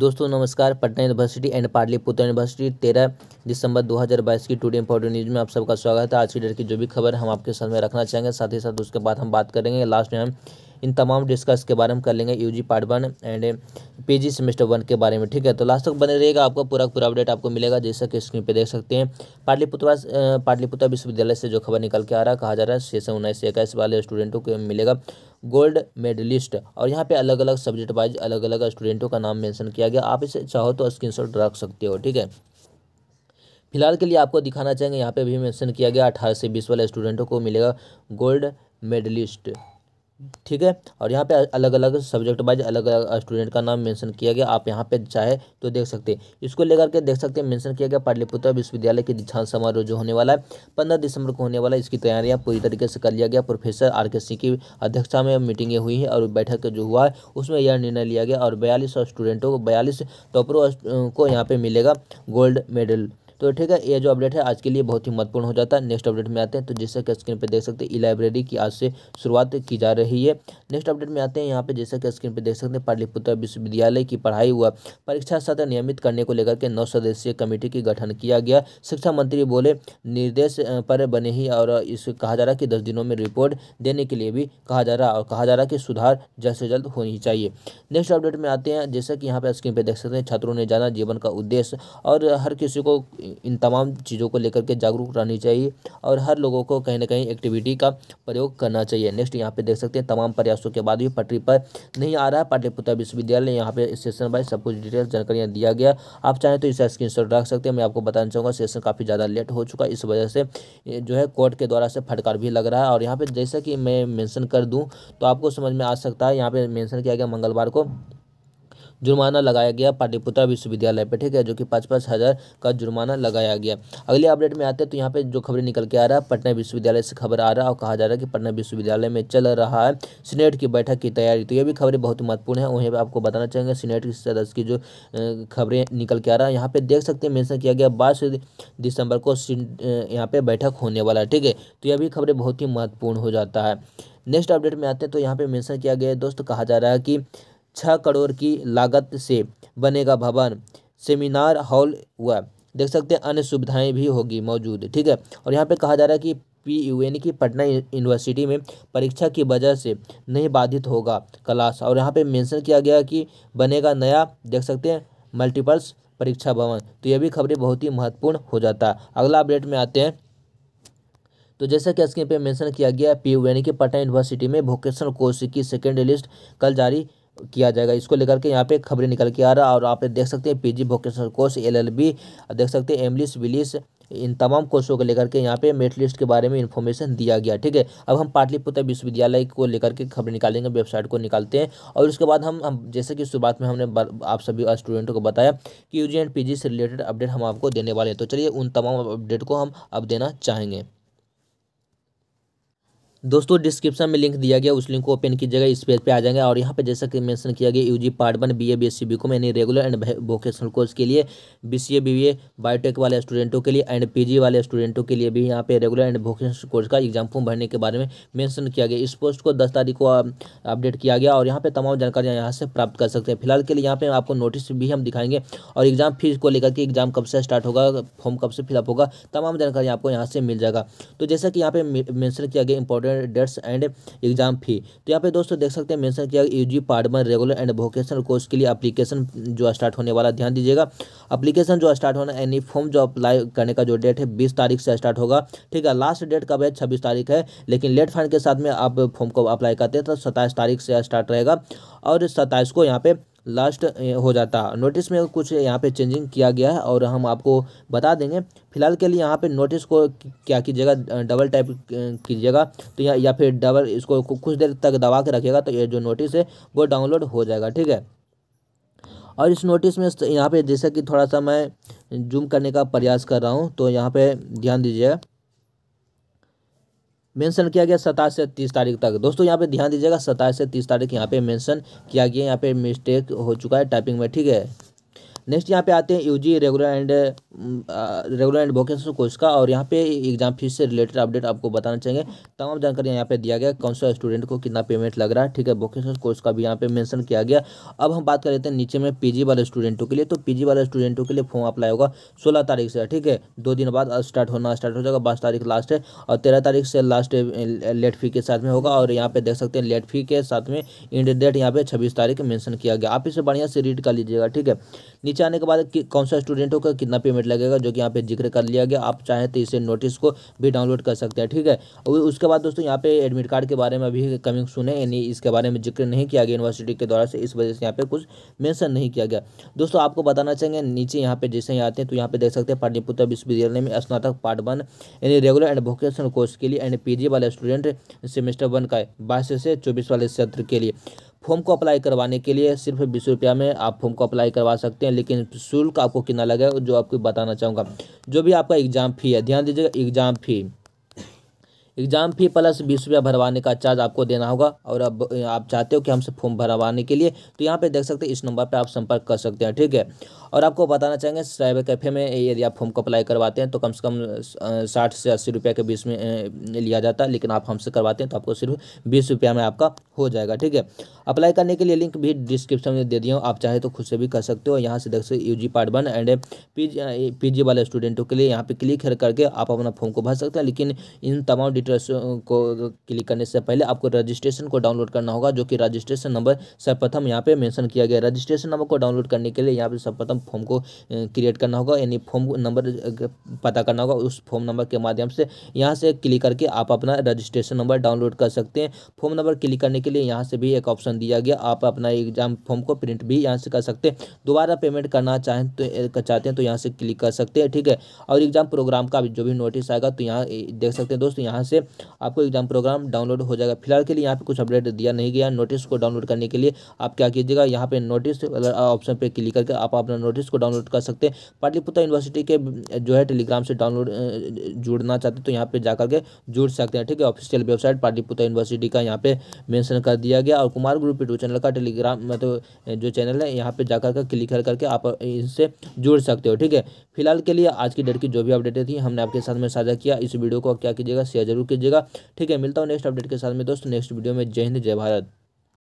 दोस्तों नमस्कार Patna university and Pataliputra university तेरह दिसंबर 2022 की टुडे इंपॉर्टेंट न्यूज़ में आप सबका स्वागत है आज की डेट की जो भी खबर हम आपके साथ में रखना चाहेंगे साथ ही साथ उसके बाद हम बात करेंगे लास्ट में हम इन तमाम डिस्कस के बारे में कर लेंगे UG part one and PG semester one के बारे में ठीक है तो लास्ट तक बने रहेगा आपको पूरा पूरा अपडेट आपको मिलेगा जैसा कि स्क्रीन पे देख सकते हैं पाटलिपुत्रा uh, पाटलिपुत्र विश्वविद्यालय से जो खबर निकल के आ रहा कहा जा रहा है छः सौ उन्नीस से इक्कीस वाले स्टूडेंटों को मिलेगा गोल्ड मेडलिस्ट और यहाँ पे अलग अलग सब्जेक्ट वाइज अलग अलग स्टूडेंटों का नाम मेंशन किया गया आप इसे चाहो तो शॉट रख सकते हो ठीक है फिलहाल के लिए आपको दिखाना चाहेंगे यहाँ पे भी मेंशन किया गया अठारह से बीस वाले स्टूडेंटों को मिलेगा गोल्ड मेडलिस्ट ठीक है और यहाँ पे अलग अलग सब्जेक्ट वाइज अलग अलग स्टूडेंट का नाम मेंशन किया गया आप यहाँ पे चाहे तो देख सकते हैं इसको लेकर के देख सकते हैं मेंशन किया गया पाटलिपुत्र विश्वविद्यालय के दीक्षांत समारोह जो होने वाला है पंद्रह दिसंबर को होने वाला है इसकी तैयारियाँ पूरी तरीके से कर लिया गया प्रोफेसर आर के सिंह की अध्यक्षता में मीटिंगें हुई हैं और बैठक जो हुआ है उसमें यह निर्णय लिया गया और बयालीस स्टूडेंटों को बयालीस टॉपरों को यहाँ पर मिलेगा गोल्ड मेडल तो ठीक है ये जो अपडेट है आज के लिए बहुत ही महत्वपूर्ण हो जाता है नेक्स्ट अपडेट में आते हैं तो जैसा कि स्क्रीन पर देख सकते हैं ई लाइब्रेरी की आज से शुरुआत की जा रही है नेक्स्ट अपडेट में आते हैं यहाँ पे जैसा कि स्क्रीन पर देख सकते हैं पाटलिपुत्र विश्वविद्यालय की पढ़ाई हुआ परीक्षा सत्र नियमित करने को लेकर के नौ सदस्यीय कमेटी की गठन किया गया शिक्षा मंत्री बोले निर्देश पर बने ही और इस कहा जा रहा है कि दस दिनों में रिपोर्ट देने के लिए भी कहा जा रहा और कहा जा रहा है कि सुधार जल्द से जल्द होनी चाहिए नेक्स्ट अपडेट में आते हैं जैसा कि यहाँ पर स्क्रीन पर देख सकते हैं छात्रों ने जाना जीवन का उद्देश्य और हर किसी को इन तमाम चीज़ों को लेकर के जागरूक रहनी चाहिए और हर लोगों को कहीं ना कहीं एक्टिविटी का प्रयोग करना चाहिए नेक्स्ट यहाँ पे देख सकते हैं तमाम प्रयासों के बाद भी पटरी पर नहीं आ रहा है पाटलिपुत्र विश्वविद्यालय यहाँ पे सेशन वाइज सब कुछ डिटेल्स जानकारियाँ दिया गया आप चाहें तो इसका स्क्रीन रख सकते हैं मैं आपको बताना चाहूँगा सेशन काफ़ी ज़्यादा लेट हो चुका है इस वजह से जो है कोर्ट के द्वारा से फटकार भी लग रहा है और यहाँ पर जैसा कि मैं मैंसन कर दूँ तो आपको समझ में आ सकता है यहाँ पर मैंसन किया गया मंगलवार को जुर्माना लगाया गया पाटलिपुत्रा विश्वविद्यालय पर ठीक है जो कि पाँच पाँच हज़ार का जुर्माना लगाया गया अगले अपडेट में आते हैं तो यहाँ पे जो खबरें निकल के आ रहा है पटना विश्वविद्यालय से खबर आ रहा है और कहा जा रहा है कि पटना विश्वविद्यालय में चल रहा है सीनेट की बैठक की तैयारी तो ये भी खबरें बहुत महत्वपूर्ण है वहीं पर आपको बताना चाहेंगे सीनेट की सदस्य की जो खबरें निकल के आ रहा है यहाँ पर देख सकते हैं मैंसन किया गया बाईस दिसंबर को यहाँ पर बैठक होने वाला है ठीक है तो यह भी खबरें बहुत ही महत्वपूर्ण हो जाता है नेक्स्ट अपडेट में आते हैं तो यहाँ पे मेंशन किया गया है दोस्तों कहा जा रहा है कि छः करोड़ की लागत से बनेगा भवन सेमिनार हॉल हुआ देख सकते हैं अन्य सुविधाएं भी होगी मौजूद ठीक है और यहाँ पे कहा जा रहा है कि पी यू यानी कि पटना यूनिवर्सिटी में परीक्षा की वजह से नहीं बाधित होगा क्लास और यहाँ पे मेंशन किया गया कि बनेगा नया देख सकते हैं मल्टीपल्स परीक्षा भवन तो यह भी खबरें बहुत ही महत्वपूर्ण हो जाता है अगला अपडेट में आते हैं तो जैसा कि स्क्रीन पे मेंशन किया गया पी यू यानी कि पटना यूनिवर्सिटी में वोकेशनल कोर्स की सेकेंड लिस्ट कल जारी किया जाएगा इसको लेकर के यहाँ पे खबरें निकल के आ रहा है और आप देख सकते हैं पीजी वोकेशनल कोर्स एलएलबी देख सकते हैं एमलिस विलिस इन तमाम कोर्सों को लेकर के यहाँ पे मेट लिस्ट के बारे में इन्फॉर्मेशन दिया गया ठीक है अब हम पाटलिपुत्र विश्वविद्यालय को लेकर के खबर निकालेंगे वेबसाइट को निकालते हैं और उसके बाद हम, हम जैसे कि शुरुआत में हमने आप सभी स्टूडेंटों को बताया कि यू जी से रिलेटेड अपडेट हम आपको देने वाले हैं तो चलिए उन तमाम अपडेट को हम अब देना चाहेंगे दोस्तों डिस्क्रिप्शन में लिंक दिया गया उस लिंक को ओपन कीजिएगा इस पेज पे आ जाएंगे और यहाँ पे जैसा कि मेंशन किया गया UG part one BA BSc BCom यानी रेगुलर एंड वोकेशनल कोर्स के लिए बीसीए बीबीए बायोटेक वाले स्टूडेंटों के लिए एंड पीजी वाले स्टूडेंटों के लिए भी यहाँ पे रेगुलर एंड वोकेशनल कोर्स का एग्जाम फॉर्म भरने के बारे में मैंशन किया गया इस पोस्ट को दस तारीख को अपडेट किया गया और यहाँ पर तमाम जानकारियाँ यहाँ से प्राप्त कर सकते हैं फिलहाल के लिए यहाँ पर आपको नोटिस भी हम दिखाएंगे और एग्जाम फीस को लेकर के एग्जाम कब से स्टार्ट होगा फॉर्म कब से फिलअप होगा तमाम जानकारी आपको यहाँ से मिल जाएगा तो जैसा कि यहाँ पर मैंशन किया गया important regular and exam fee तो यहाँ पे दोस्तों देख सकते हैं मेंशन किया यू जी पार्डमर रेगुलर एंड वोकेशनल कोर्स के लिए अप्लीकेशन जो स्टार्ट होने वाला ध्यान दीजिएगा अप्लीकेशन जो स्टार्ट होना यानी फॉर्म जो अप्लाई करने का जो डेट है बीस तारीख से स्टार्ट होगा ठीक है लास्ट डेट कब है छब्बीस तारीख है लेकिन लेट फंड के साथ में आप फॉर्म को अप्लाई करते हैं तो सत्ताईस तारीख से स्टार्ट रहेगा और सत्ताईस को यहाँ पे लास्ट हो जाता नोटिस में कुछ यहाँ पे चेंजिंग किया गया है और हम आपको बता देंगे फिलहाल के लिए यहाँ पे नोटिस को क्या कीजिएगा डबल टाइप कीजिएगा तो या, या फिर डबल इसको कुछ देर तक दबा के रखिएगा तो ये जो नोटिस है वो डाउनलोड हो जाएगा ठीक है और इस नोटिस में यहाँ पे जैसा कि थोड़ा सा मैं जूम करने का प्रयास कर रहा हूँ तो यहाँ पर ध्यान दीजिएगा मेंशन किया गया सताईस से तीस तारीख तक दोस्तों यहाँ पे ध्यान दीजिएगा सताईस से तीस तारीख यहाँ पे मेंशन किया गया यहाँ पे मिस्टेक हो चुका है टाइपिंग में ठीक है नेक्स्ट यहाँ पे आते हैं UG regular and regular and vocation course का और यहाँ पे एग्जाम फीस से रिलेटेड अपडेट आपको बताना चाहेंगे तमाम जानकारी यहाँ पे दिया गया कौन सा स्टूडेंट को कितना पेमेंट लग रहा है ठीक है वोकेशन कोर्स का भी यहाँ पे मेंशन किया गया अब हम बात कर लेते हैं नीचे में पी वाले स्टूडेंटों के लिए तो पी वाले स्टूडेंटों के लिए फॉर्म अप्लाई होगा सोलह तारीख से ठीक है दो दिन बाद स्टार्ट होना स्टार्ट हो जाएगा बाईस तारीख लास्ट है और तेरह तारीख से लास्ट लेट फी के साथ में होगा और यहाँ पे देख सकते हैं लेट फी के साथ में इंड डेट यहाँ पे छब्बीस तारीख मेंशन किया गया आप इसे बढ़िया से रीड कर लीजिएगा ठीक है नीचे आने के बाद कौन सा स्टूडेंट होगा कितना पेमेंट लगेगा जो कि यहाँ पे जिक्र कर लिया गया आप चाहें तो इसे नोटिस को भी डाउनलोड कर सकते हैं ठीक है और उसके बाद दोस्तों यहाँ पे एडमिट कार्ड के बारे में अभी कमिंग सुने यानी इसके बारे में जिक्र नहीं किया गया यूनिवर्सिटी के द्वारा से इस वजह से यहाँ पे कुछ मैंसन नहीं किया गया दोस्तों आपको बताना चाहेंगे नीचे यहाँ पे जैसे आते हैं तो यहाँ पे देख सकते हैं पाटलिपुत्र विश्वविद्यालय में स्नातक पार्ट वन यानी रेगुलर एंड वोकेशनल कोर्स के लिए एंड पी वाले स्टूडेंट सेमेस्टर वन का बाईस से चौबीस वाले सत्र के लिए फॉर्म को अप्लाई करवाने के लिए सिर्फ बीस रुपया में आप फॉर्म को अप्लाई करवा सकते हैं लेकिन शुल्क आपको कितना लगेगा जो आपको बताना चाहूँगा जो भी आपका एग्ज़ाम फ़ी है ध्यान दीजिएगा exam fee exam fee plus बीस रुपया भरवाने का चार्ज आपको देना होगा और अब आप चाहते हो कि हमसे फॉर्म भरवाने के लिए तो यहाँ पे देख सकते हैं इस नंबर पे आप संपर्क कर सकते हैं ठीक है और आपको बताना चाहेंगे साइबर कैफ़े में यदि आप फॉर्म को अप्लाई करवाते हैं तो कम से कम साठ से अस्सी रुपये के बीच में लिया जाता है लेकिन आप हमसे करवाते हैं तो आपको सिर्फ बीस रुपया में आपका हो जाएगा ठीक है अप्लाई करने के लिए लिंक भी डिस्क्रिप्शन में दे दिया हूँ आप चाहे तो खुद से भी कर सकते हो यहाँ से देख सकते U G part one and P G वाले स्टूडेंटों के लिए यहाँ पर क्लिक करके आप अपना फॉर्म को भर सकते हैं लेकिन इन तमाम एड्रेस को क्लिक करने से पहले आपको रजिस्ट्रेशन को डाउनलोड करना होगा जो कि रजिस्ट्रेशन नंबर सर्वप्रथम यहाँ पे मेंशन किया गया रजिस्ट्रेशन नंबर को डाउनलोड करने के लिए यहाँ पे सर्वप्रथम फॉर्म को क्रिएट करना होगा यानी फॉर्म नंबर पता करना होगा उस फॉर्म नंबर के माध्यम से यहाँ से क्लिक करके आप अपना रजिस्ट्रेशन नंबर डाउनलोड कर सकते हैं फॉर्म नंबर क्लिक करने के लिए यहाँ से भी एक ऑप्शन दिया गया आप अपना एग्जाम फॉर्म को प्रिंट भी यहाँ से कर सकते हैं दोबारा पेमेंट करना चाहें तो चाहते हैं तो यहाँ से क्लिक कर सकते हैं ठीक है और एग्जाम प्रोग्राम का जो भी नोटिस आएगा तो यहाँ देख सकते हैं दोस्तों यहाँ से आपको एग्जाम प्रोग्राम डाउनलोड हो जाएगा फिलहाल के लिए यहाँ पे कुछ अपडेट दिया नहीं गया नोटिस को डाउनलोड करने के लिए आप क्या कीजिएगा यहाँ पे नोटिस ऑप्शन पे क्लिक करके आप अपना नोटिस को डाउनलोड कर सकते हैं पाटलिपुत्र यूनिवर्सिटी के जो है टेलीग्राम से डाउनलोड जुड़ना चाहते तो यहाँ पर जा करके जुड़ सकते हैं ठीक है ऑफिशियल वेबसाइट पाटलिपुत्र यूनिवर्सिटी का यहाँ पे मैंशन कर दिया गया और कुमार ग्रुप यूट्यूब चैनल का टेलीग्राम मतलब जो चैनल है यहाँ पर जाकर के क्लिक कर करके आप इनसे जुड़ सकते हो ठीक है फिलहाल के लिए आज की डेट की जो भी अपडेटें थी हमने आपके साथ में साझा किया इस वीडियो को क्या कीजिएगा शेयर जरूर जरूर कीजिएगा ठीक है मिलता हूँ नेक्स्ट अपडेट के साथ में दोस्तों नेक्स्ट वीडियो में जय हिंद जय भारत